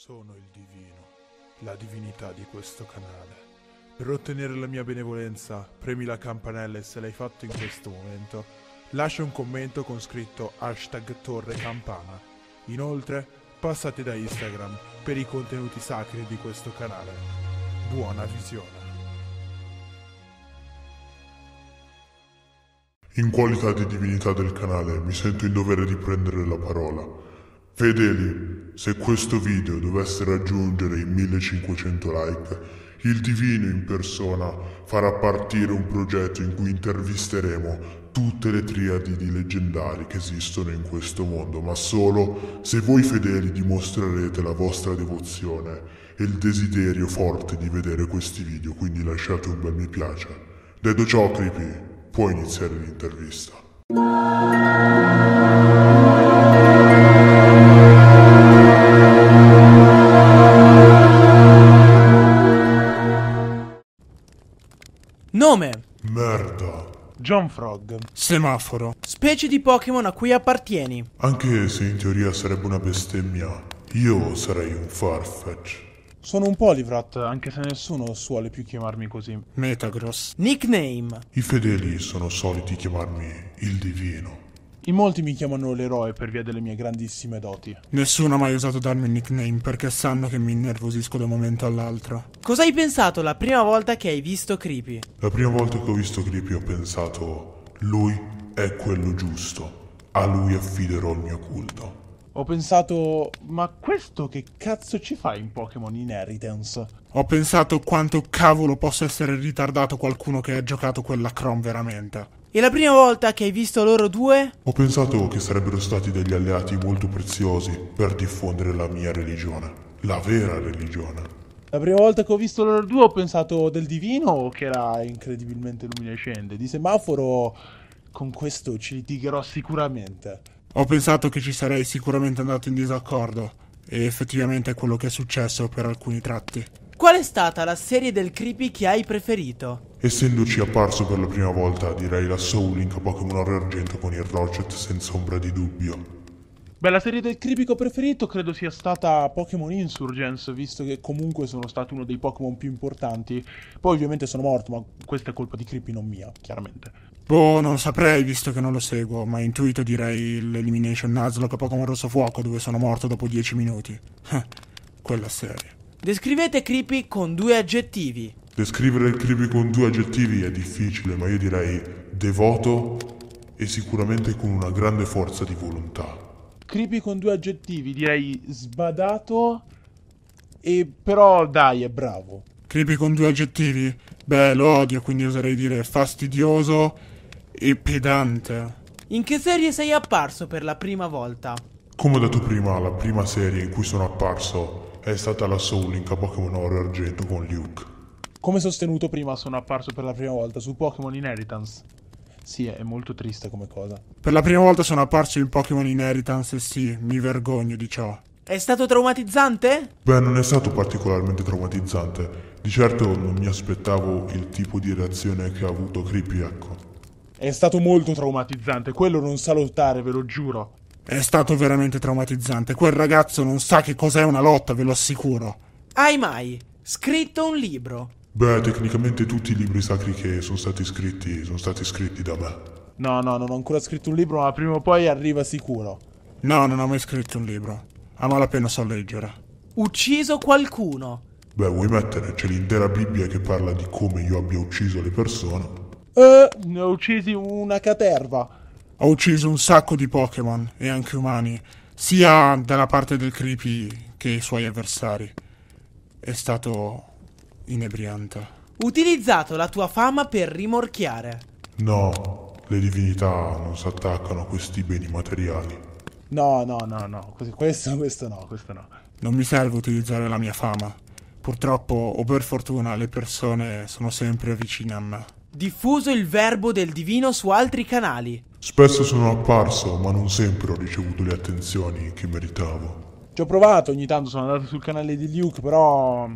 Sono il divino, la divinità di questo canale. Per ottenere la mia benevolenza, premi la campanella e se l'hai fatto in questo momento, lascia un commento con scritto hashtag torrecampana. Inoltre, passate da Instagram per i contenuti sacri di questo canale. Buona visione. In qualità di divinità del canale mi sento in dovere di prendere la parola. Fedeli, se questo video dovesse raggiungere i 1500 like, il divino in persona farà partire un progetto in cui intervisteremo tutte le triadi di leggendari che esistono in questo mondo, ma solo se voi fedeli dimostrerete la vostra devozione e il desiderio forte di vedere questi video, quindi lasciate un bel mi piace. Detto ciò, Creepy, puoi iniziare l'intervista. John Frog. Semaforo. Specie di Pokémon a cui appartieni. Anche se in teoria sarebbe una bestemmia, io sarei un Farfetch. Sono un Polivrat, anche se nessuno suole più chiamarmi così. Metagross. Nickname. I fedeli sono soliti chiamarmi il Divino. In molti mi chiamano l'eroe per via delle mie grandissime doti. Nessuno ha mai usato darmi il nickname perché sanno che mi innervosisco da un momento all'altro. Cosa hai pensato la prima volta che hai visto Creepy? La prima volta che ho visto Creepy ho pensato, lui è quello giusto, a lui affiderò il mio culto. Ho pensato, ma questo che cazzo ci fa in Pokémon Inheritance? Ho pensato quanto cavolo possa essere ritardato qualcuno che ha giocato quella Chrome veramente. E la prima volta che hai visto loro due? Ho pensato che sarebbero stati degli alleati molto preziosi per diffondere la mia religione, la vera religione. La prima volta che ho visto loro due ho pensato del divino che era incredibilmente luminescente, di semaforo con questo ci litigherò sicuramente. Ho pensato che ci sarei sicuramente andato in disaccordo e effettivamente è quello che è successo per alcuni tratti. Qual è stata la serie del creepy che hai preferito? Essendoci apparso per la prima volta, direi la Soul Link Pokémon Oro Argento con il Rocket senza ombra di dubbio. Beh, la serie del cribico preferito credo sia stata Pokémon Insurgence, visto che comunque sono stato uno dei Pokémon più importanti. Poi ovviamente sono morto, ma questa è colpa di Creepy, non mia, chiaramente. Boh, non saprei, visto che non lo seguo, ma intuito direi l'Elimination Nuzlocke Pokémon Rosso Fuoco, dove sono morto dopo 10 minuti. Quella serie. Descrivete Creepy con due aggettivi. Descrivere il creepy con due aggettivi è difficile, ma io direi devoto e sicuramente con una grande forza di volontà. Creepy con due aggettivi, direi sbadato e però dai, è bravo. Creepy con due aggettivi? Beh, lo odio, quindi oserei dire fastidioso e pedante. In che serie sei apparso per la prima volta? Come ho detto prima, la prima serie in cui sono apparso è stata la Soul in Kapokémon Horror Argento con Luke. Come sostenuto prima, sono apparso per la prima volta su Pokémon Inheritance. Sì, è molto triste come cosa. Per la prima volta sono apparso in Pokémon Inheritance e sì, mi vergogno di ciò. È stato traumatizzante? Beh, non è stato particolarmente traumatizzante. Di certo non mi aspettavo il tipo di reazione che ha avuto Creepy, ecco. È stato molto traumatizzante, quello non sa lottare, ve lo giuro. È stato veramente traumatizzante, quel ragazzo non sa che cos'è una lotta, ve lo assicuro. Hai mai scritto un libro Beh, tecnicamente tutti i libri sacri che sono stati scritti sono stati scritti da me. No, no, non ho ancora scritto un libro, ma prima o poi arriva sicuro. No, non ho mai scritto un libro. A malapena so leggere. Ucciso qualcuno. Beh, vuoi mettere? C'è l'intera Bibbia che parla di come io abbia ucciso le persone. Eh, ne ho uccisi una caterva. Ho ucciso un sacco di Pokémon e anche umani, sia dalla parte del creepy che i suoi avversari. È stato inebriante. Utilizzato la tua fama per rimorchiare. No, le divinità non si attaccano a questi beni materiali. No, no, no, no, questo, questo no, questo no. Non mi serve utilizzare la mia fama. Purtroppo, o per fortuna, le persone sono sempre vicine a me. Diffuso il verbo del divino su altri canali. Spesso sono apparso, ma non sempre ho ricevuto le attenzioni che meritavo. Ci ho provato, ogni tanto sono andato sul canale di Luke, però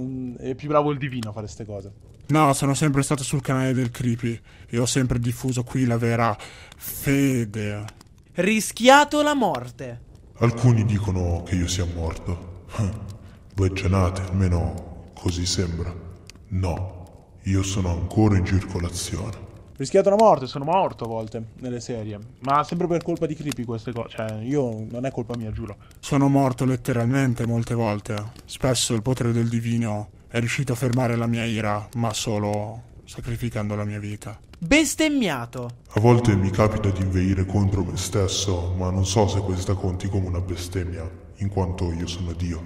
Mm, è più bravo il divino a fare queste cose. No, sono sempre stato sul canale del Creepy e ho sempre diffuso qui la vera fede. Rischiato la morte. Alcuni dicono che io sia morto. Voi cenate, almeno così sembra. No, io sono ancora in circolazione rischiato la morte, sono morto a volte nelle serie, ma sempre per colpa di Creepy queste cose, cioè io non è colpa mia, giuro. Sono morto letteralmente molte volte, spesso il potere del divino è riuscito a fermare la mia ira, ma solo sacrificando la mia vita. Bestemmiato! A volte mi capita di inveire contro me stesso, ma non so se questa conti come una bestemmia, in quanto io sono Dio.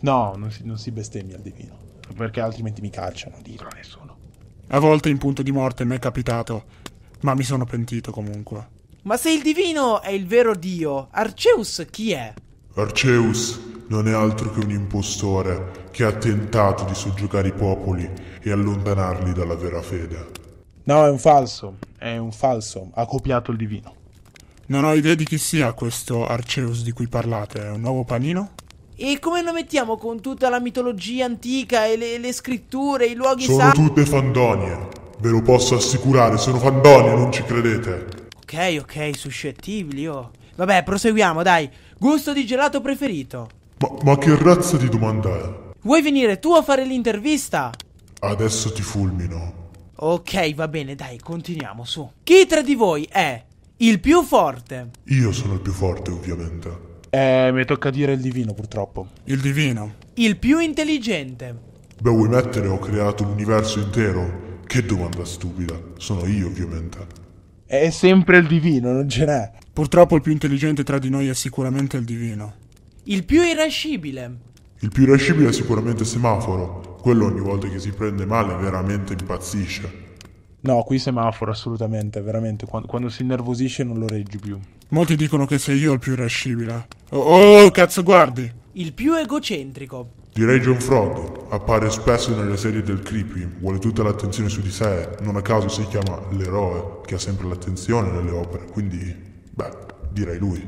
No, non si, non si bestemmia il divino, perché altrimenti mi calciano dietro a nessuno. A volte in punto di morte mi è capitato, ma mi sono pentito comunque. Ma se il divino è il vero dio, Arceus chi è? Arceus non è altro che un impostore che ha tentato di soggiogare i popoli e allontanarli dalla vera fede. No, è un falso, è un falso, ha copiato il divino. Non ho idea di chi sia questo Arceus di cui parlate, è un nuovo panino? E come lo mettiamo con tutta la mitologia antica e le, le scritture, i luoghi sacri? Sono sa- tutte fandonie. Ve lo posso assicurare, sono fandonie, non ci credete. Ok, ok, suscettibili, oh. Vabbè, proseguiamo, dai. Gusto di gelato preferito. Ma, ma che razza di domanda è? Vuoi venire tu a fare l'intervista? Adesso ti fulmino. Ok, va bene, dai, continuiamo su. Chi tra di voi è il più forte? Io sono il più forte, ovviamente. Eh, mi tocca dire il divino, purtroppo. Il divino? Il più intelligente. Beh, vuoi mettere ho creato l'universo intero? Che domanda stupida. Sono io, ovviamente. È sempre il divino, non ce n'è. Purtroppo il più intelligente tra di noi è sicuramente il divino. Il più irascibile. Il più irascibile è sicuramente Semaforo. Quello ogni volta che si prende male veramente impazzisce. No, qui semaforo, assolutamente, veramente. Quando, quando si innervosisce non lo reggi più. Molti dicono che sei io il più irascibile. Oh, oh, oh, cazzo guardi! Il più egocentrico. Direi John Frog. Appare spesso nelle serie del creepy, vuole tutta l'attenzione su di sé, non a caso si chiama l'eroe, che ha sempre l'attenzione nelle opere, quindi, beh, direi lui.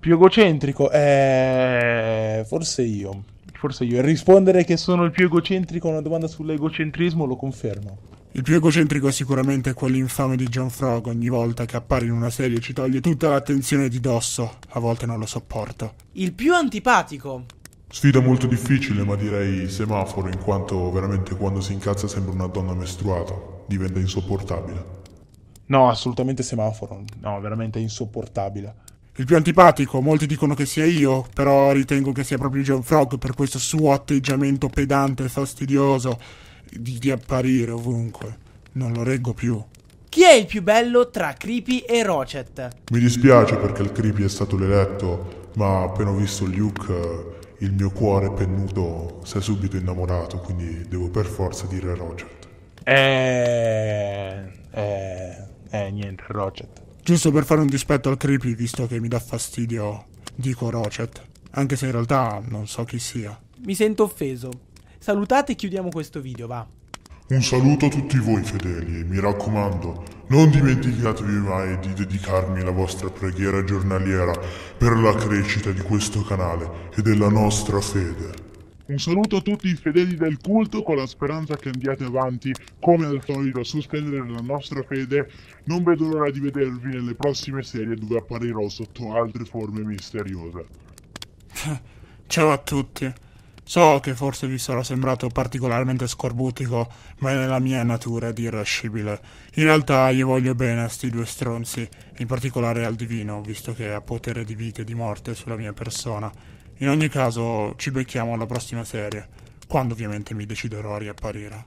Più egocentrico? Eh, forse io. Forse io. E rispondere che sono il più egocentrico a una domanda sull'egocentrismo lo confermo. Il più egocentrico è sicuramente quell'infame di John Frog, ogni volta che appare in una serie ci toglie tutta l'attenzione di dosso, a volte non lo sopporto. Il più antipatico? Sfida molto difficile, ma direi semaforo, in quanto veramente quando si incazza sembra una donna mestruata, diventa insopportabile. No, assolutamente semaforo, no, veramente insopportabile. Il più antipatico, molti dicono che sia io, però ritengo che sia proprio John Frog per questo suo atteggiamento pedante e fastidioso di, di apparire ovunque. Non lo reggo più. Chi è il più bello tra Creepy e Rocet? Mi dispiace perché il Creepy è stato l'eletto, ma appena ho visto Luke il mio cuore pennuto si è subito innamorato, quindi devo per forza dire Rocet. Eeeh. eh, eh, niente, Rocet. Giusto per fare un dispetto al Creepy, visto che mi dà fastidio, dico Rocet, anche se in realtà non so chi sia. Mi sento offeso. Salutate e chiudiamo questo video, va. Un saluto a tutti voi fedeli e mi raccomando, non dimenticatevi mai di dedicarmi la vostra preghiera giornaliera per la crescita di questo canale e della nostra fede. Un saluto a tutti i fedeli del culto con la speranza che andiate avanti come al solito a sostenere la nostra fede. Non vedo l'ora di vedervi nelle prossime serie dove apparirò sotto altre forme misteriose. Ciao a tutti. So che forse vi sarà sembrato particolarmente scorbutico, ma è nella mia natura irascibile. In realtà io voglio bene a sti due stronzi, in particolare al divino, visto che ha potere di vita e di morte sulla mia persona. In ogni caso, ci becchiamo alla prossima serie, quando ovviamente mi deciderò a riapparire.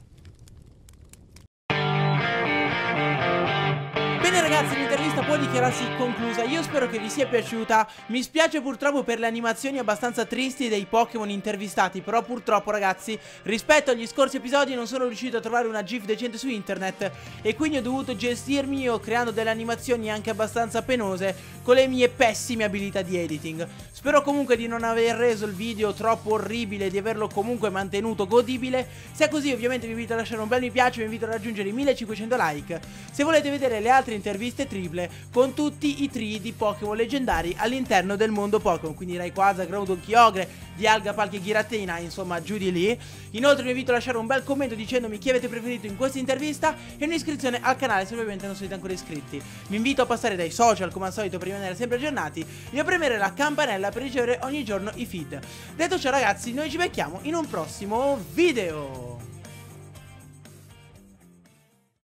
dichiararsi conclusa. Io spero che vi sia piaciuta. Mi spiace purtroppo per le animazioni abbastanza tristi dei Pokémon intervistati. Però purtroppo, ragazzi, rispetto agli scorsi episodi non sono riuscito a trovare una GIF decente su internet. E quindi ho dovuto gestirmi io creando delle animazioni anche abbastanza penose con le mie pessime abilità di editing. Spero comunque di non aver reso il video troppo orribile, di averlo comunque mantenuto godibile. Se è così, ovviamente vi invito a lasciare un bel mi piace, vi invito a raggiungere i 1500 like. Se volete vedere le altre interviste triple con tutti i tri di Pokémon leggendari all'interno del mondo Pokémon, quindi Rayquaza, Groudon, Kyogre, Dialga, Palkia, Giratina, insomma giù di lì. Inoltre vi invito a lasciare un bel commento dicendomi chi avete preferito in questa intervista e un'iscrizione al canale se ovviamente non siete ancora iscritti. Vi invito a passare dai social come al solito per rimanere sempre aggiornati e a premere la campanella per ricevere ogni giorno i feed. Detto ciò ragazzi, noi ci becchiamo in un prossimo video!